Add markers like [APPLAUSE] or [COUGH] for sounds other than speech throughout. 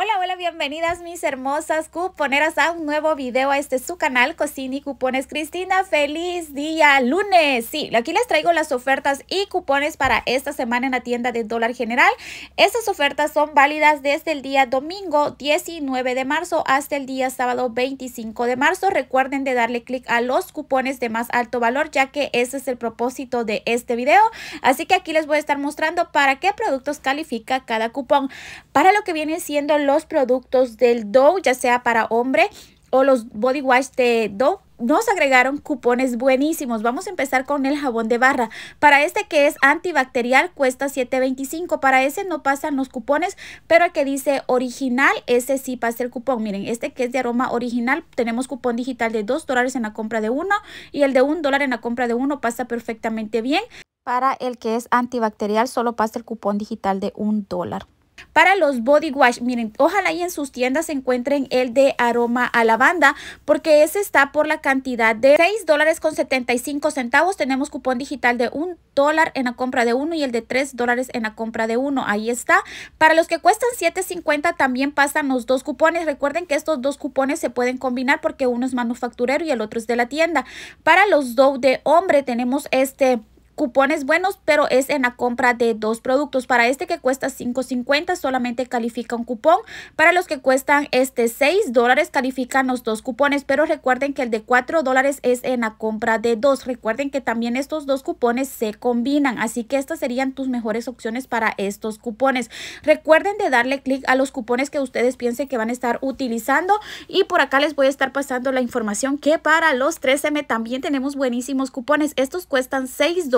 Hola, hola, bienvenidas mis hermosas cuponeras a un nuevo video a este su canal Cocina y Cupones Cristina. ¡Feliz día lunes! Sí, aquí les traigo las ofertas y cupones para esta semana en la tienda de Dólar General. Estas ofertas son válidas desde el día domingo 19 de marzo hasta el día sábado 25 de marzo. Recuerden de darle clic a los cupones de más alto valor ya que ese es el propósito de este video. Así que aquí les voy a estar mostrando para qué productos califica cada cupón. Para lo que viene siendo los productos del Dove, ya sea para hombre o los body wash de Dove nos agregaron cupones buenísimos. Vamos a empezar con el jabón de barra. Para este que es antibacterial cuesta $7.25. Para ese no pasan los cupones, pero el que dice original, ese sí pasa el cupón. Miren, este que es de aroma original, tenemos cupón digital de 2 dólares en la compra de uno y el de 1 dólar en la compra de uno pasa perfectamente bien. Para el que es antibacterial solo pasa el cupón digital de 1 dólar. Para los body wash, miren, ojalá y en sus tiendas se encuentren el de aroma a lavanda porque ese está por la cantidad de 6 dólares con 75 centavos. Tenemos cupón digital de 1 dólar en la compra de uno y el de 3 dólares en la compra de uno. Ahí está. Para los que cuestan 7.50 también pasan los dos cupones. Recuerden que estos dos cupones se pueden combinar porque uno es manufacturero y el otro es de la tienda. Para los Dove de hombre tenemos este cupones buenos, pero es en la compra de dos productos. Para este que cuesta $5.50 solamente califica un cupón. Para los que cuestan este 6 dólares califican los dos cupones, pero recuerden que el de 4 dólares es en la compra de dos. Recuerden que también estos dos cupones se combinan, así que estas serían tus mejores opciones para estos cupones. Recuerden de darle clic a los cupones que ustedes piensen que van a estar utilizando y por acá les voy a estar pasando la información que para los 13 m también tenemos buenísimos cupones. Estos cuestan 6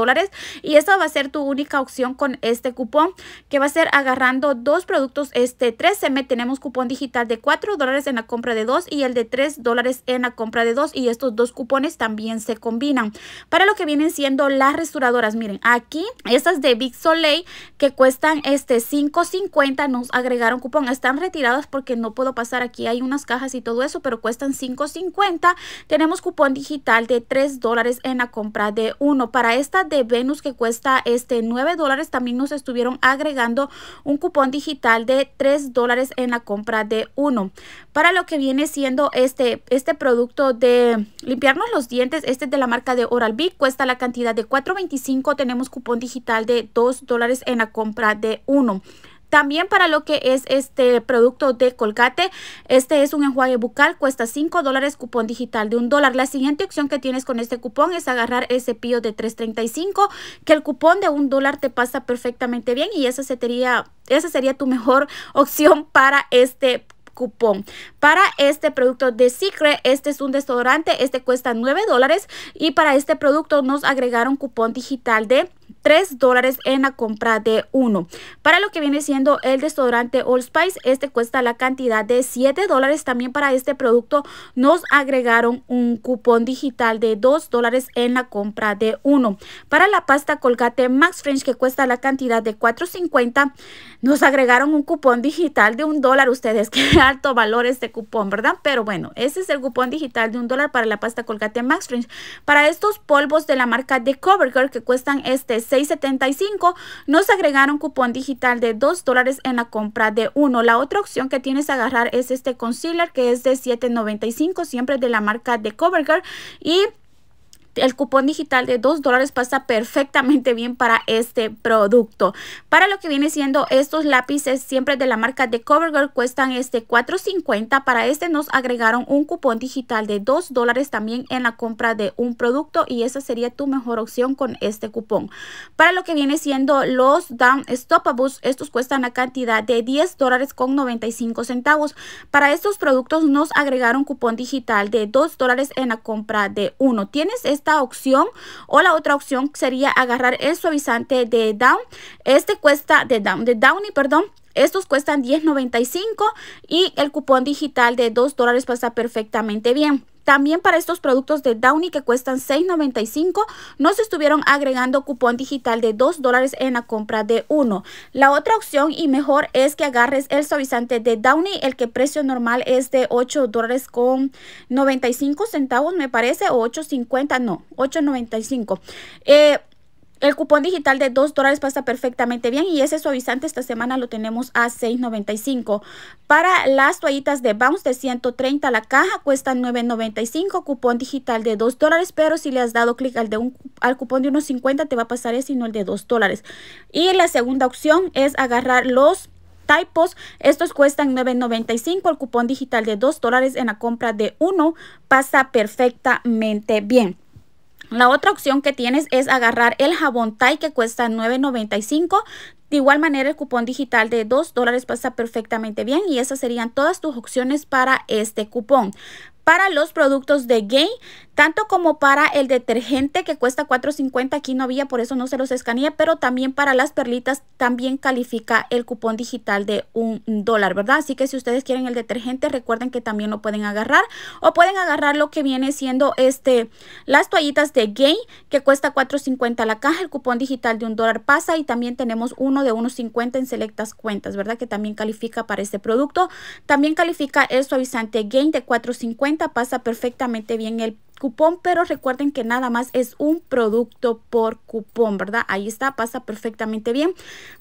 y esta va a ser tu única opción con este cupón que va a ser agarrando dos productos este 3M tenemos cupón digital de 4 dólares en la compra de dos y el de 3 dólares en la compra de dos y estos dos cupones también se combinan para lo que vienen siendo las restauradoras miren aquí estas de Big Soleil que cuestan este 5.50 nos agregaron cupón están retiradas porque no puedo pasar aquí hay unas cajas y todo eso pero cuestan 5.50 tenemos cupón digital de 3 dólares en la compra de uno para esta de Venus que cuesta este 9 dólares. También nos estuvieron agregando un cupón digital de 3 dólares en la compra de uno. Para lo que viene siendo este, este producto de limpiarnos los dientes, este es de la marca de Oral-B, cuesta la cantidad de 4.25. Tenemos cupón digital de 2 dólares en la compra de uno. También para lo que es este producto de Colgate, este es un enjuague bucal, cuesta 5 dólares, cupón digital de 1 dólar. La siguiente opción que tienes con este cupón es agarrar ese pío de 3.35, que el cupón de 1 dólar te pasa perfectamente bien y esa sería, esa sería tu mejor [LAUGHS] opción para este cupón. Para este producto de Secret, este es un desodorante, este cuesta 9 dólares y para este producto nos agregaron cupón digital de 3 dólares en la compra de uno. Para lo que viene siendo el desodorante All Spice, este cuesta la cantidad de 7 dólares. También para este producto nos agregaron un cupón digital de 2 dólares en la compra de uno. Para la pasta Colgate Max French, que cuesta la cantidad de 4.50, nos agregaron un cupón digital de un dólar. Ustedes, [LAUGHS] qué alto valor este cupón, ¿verdad? Pero bueno, ese es el cupón digital de un dólar para la pasta Colgate Max French. Para estos polvos de la marca de Covergirl que cuestan este $6.75. Nos agregaron cupón digital de 2 dólares en la compra de uno. La otra opción que tienes a agarrar es este concealer que es de $7.95, siempre de la marca de CoverGirl. Y el cupón digital de 2 dólares pasa perfectamente bien para este producto. Para lo que viene siendo estos lápices siempre de la marca de CoverGirl cuestan este 4.50. Para este nos agregaron un cupón digital de 2 dólares también en la compra de un producto y esa sería tu mejor opción con este cupón. Para lo que viene siendo los Down Stoppables, estos cuestan la cantidad de 10 dólares con 95 centavos. Para estos productos nos agregaron cupón digital de 2 dólares en la compra de uno. Tienes este esta opción o la otra opción sería agarrar el suavizante de Down. Este cuesta de Down, de Downy, perdón. Estos cuestan $10.95 y el cupón digital de $2 pasa pues perfectamente bien. También para estos productos de Downy que cuestan $6.95 nos estuvieron agregando cupón digital de $2 en la compra de uno. La otra opción y mejor es que agarres el suavizante de Downy, el que precio normal es de $8.95 centavos me parece o 8.50, no, 8.95. Eh, el cupón digital de 2 dólares pasa perfectamente bien y ese suavizante esta semana lo tenemos a 6.95. Para las toallitas de Bounce de 130 la caja cuesta 9.95, cupón digital de 2 dólares, pero si le has dado clic al, de al cupón de unos 50 te va a pasar ese y no el de 2 dólares. Y la segunda opción es agarrar los Typos. Estos cuestan $9.95. El cupón digital de $2 en la compra de uno pasa perfectamente bien. La otra opción que tienes es agarrar el jabón Thai que cuesta $9.95. De igual manera, el cupón digital de $2 pasa perfectamente bien y esas serían todas tus opciones para este cupón para los productos de Gain, tanto como para el detergente que cuesta $4.50, aquí no había, por eso no se los escaneé, pero también para las perlitas también califica el cupón digital de un dólar, ¿verdad? Así que si ustedes quieren el detergente, recuerden que también lo pueden agarrar o pueden agarrar lo que viene siendo este, las toallitas de Gain, que cuesta $4.50 la caja, el cupón digital de un dólar pasa y también tenemos uno de $1.50 en selectas cuentas, ¿verdad? Que también califica para este producto. También califica el suavizante Gain de $4.50 pasa perfectamente bien el cupón, pero recuerden que nada más es un producto por cupón, ¿verdad? Ahí está, pasa perfectamente bien.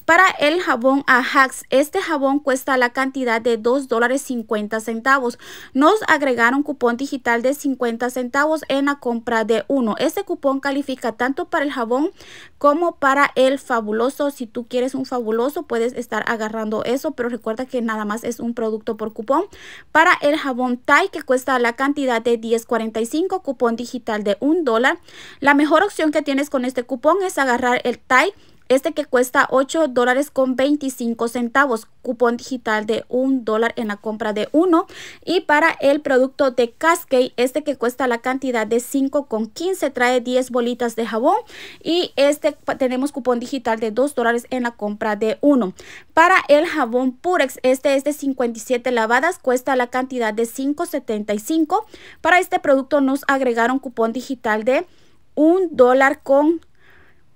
Para el jabón Ajax, este jabón cuesta la cantidad de 2 dólares 50 centavos. Nos agregaron cupón digital de 50 centavos en la compra de uno. Este cupón califica tanto para el jabón como para el fabuloso. Si tú quieres un fabuloso, puedes estar agarrando eso, pero recuerda que nada más es un producto por cupón. Para el jabón Thai, que cuesta la cantidad de 10.45 cupón digital de un dólar. La mejor opción que tienes con este cupón es agarrar el TAI este que cuesta 8 dólares con 25 centavos, cupón digital de 1 dólar en la compra de uno y para el producto de Cascade, este que cuesta la cantidad de $5.15, con trae 10 bolitas de jabón y este tenemos cupón digital de 2 dólares en la compra de uno. Para el jabón Purex, este es de 57 lavadas, cuesta la cantidad de 5.75. Para este producto nos agregaron cupón digital de un dólar con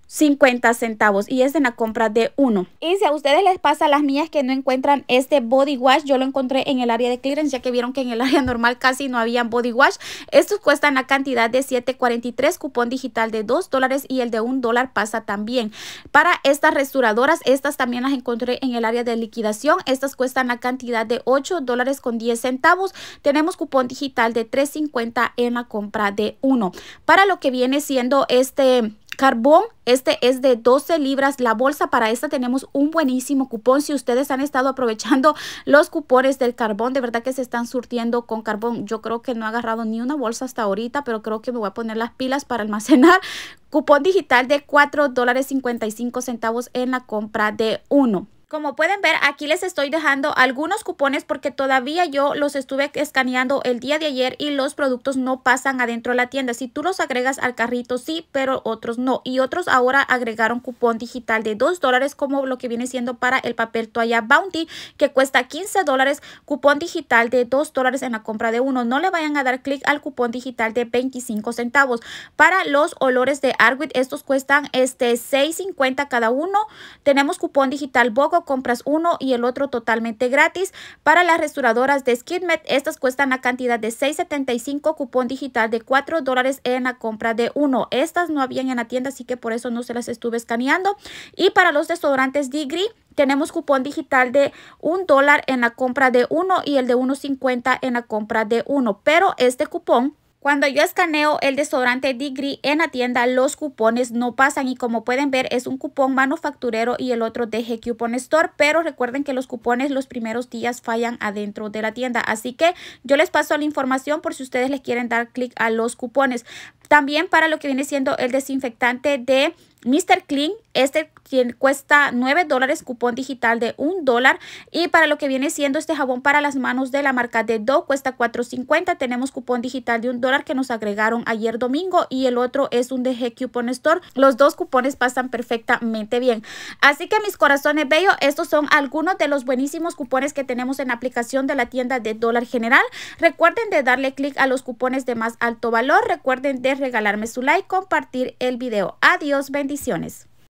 50 centavos y es en la compra de uno. Y si a ustedes les pasa las mías que no encuentran este body wash, yo lo encontré en el área de clearance ya que vieron que en el área [LAUGHS] normal casi no había body wash. Estos cuestan la cantidad de 7.43 cupón digital de 2 dólares y el de 1 dólar pasa también. Para estas restauradoras, estas también las encontré en el área de liquidación. Estas cuestan la cantidad de 8 dólares con 10 centavos. Tenemos cupón digital de 3.50 en la compra de uno. Para lo que viene siendo este Carbón, este es de 12 libras la bolsa. Para esta tenemos un buenísimo cupón. Si ustedes han estado aprovechando [LAUGHS] los cupones del carbón, de verdad que se están surtiendo con carbón. Yo creo que no he agarrado ni una bolsa hasta ahorita, pero creo que me voy a poner las pilas para almacenar. [LAUGHS] Cupón digital de 4 dólares 55 centavos en la compra de uno. Como pueden ver, aquí les estoy dejando algunos cupones porque todavía yo los estuve escaneando el día de ayer y los productos no pasan adentro de la tienda. Si tú los agregas al carrito, sí, pero otros no. Y otros ahora agregaron cupón digital de 2 dólares como lo que viene siendo para el papel toalla Bounty que cuesta 15 dólares, cupón digital de 2 dólares en la compra de uno. No le vayan a dar clic al cupón digital de 25 centavos. Para los olores de Arwit, estos cuestan este 6.50 cada uno. Tenemos cupón digital Bogo compras uno y el otro totalmente gratis. Para las restauradoras de Skidmet, estas cuestan la cantidad de 6.75 cupón digital de 4 dólares en la compra de uno. Estas no habían en la tienda, así que por eso no se las estuve escaneando. Y para los desodorantes Degree, tenemos cupón digital de un dólar en la compra de uno y el de 1.50 en la compra de uno. Pero este cupón cuando yo escaneo el desodorante Degree en la tienda, los cupones no pasan y como pueden ver es un cupón manufacturero y el otro de G Coupon Store, pero recuerden que los cupones los primeros días fallan adentro de la tienda, así que yo les paso la información por si ustedes les quieren dar clic a los cupones. También para lo que viene siendo el desinfectante de Mr. Clean, este cuesta 9 dólares, cupón digital de 1 dólar. Y para lo que viene siendo este jabón para las manos de la marca de do cuesta 4.50. Tenemos cupón digital de 1 dólar que nos agregaron ayer domingo y el otro es un de G Coupon Store. Los dos cupones pasan perfectamente bien. Así que mis corazones bello, estos son algunos de los buenísimos cupones que tenemos en aplicación de la tienda de dólar general. Recuerden de darle clic a los cupones de más alto valor. Recuerden de regalarme su like, compartir el video. Adiós, bendiciones Bendiciones.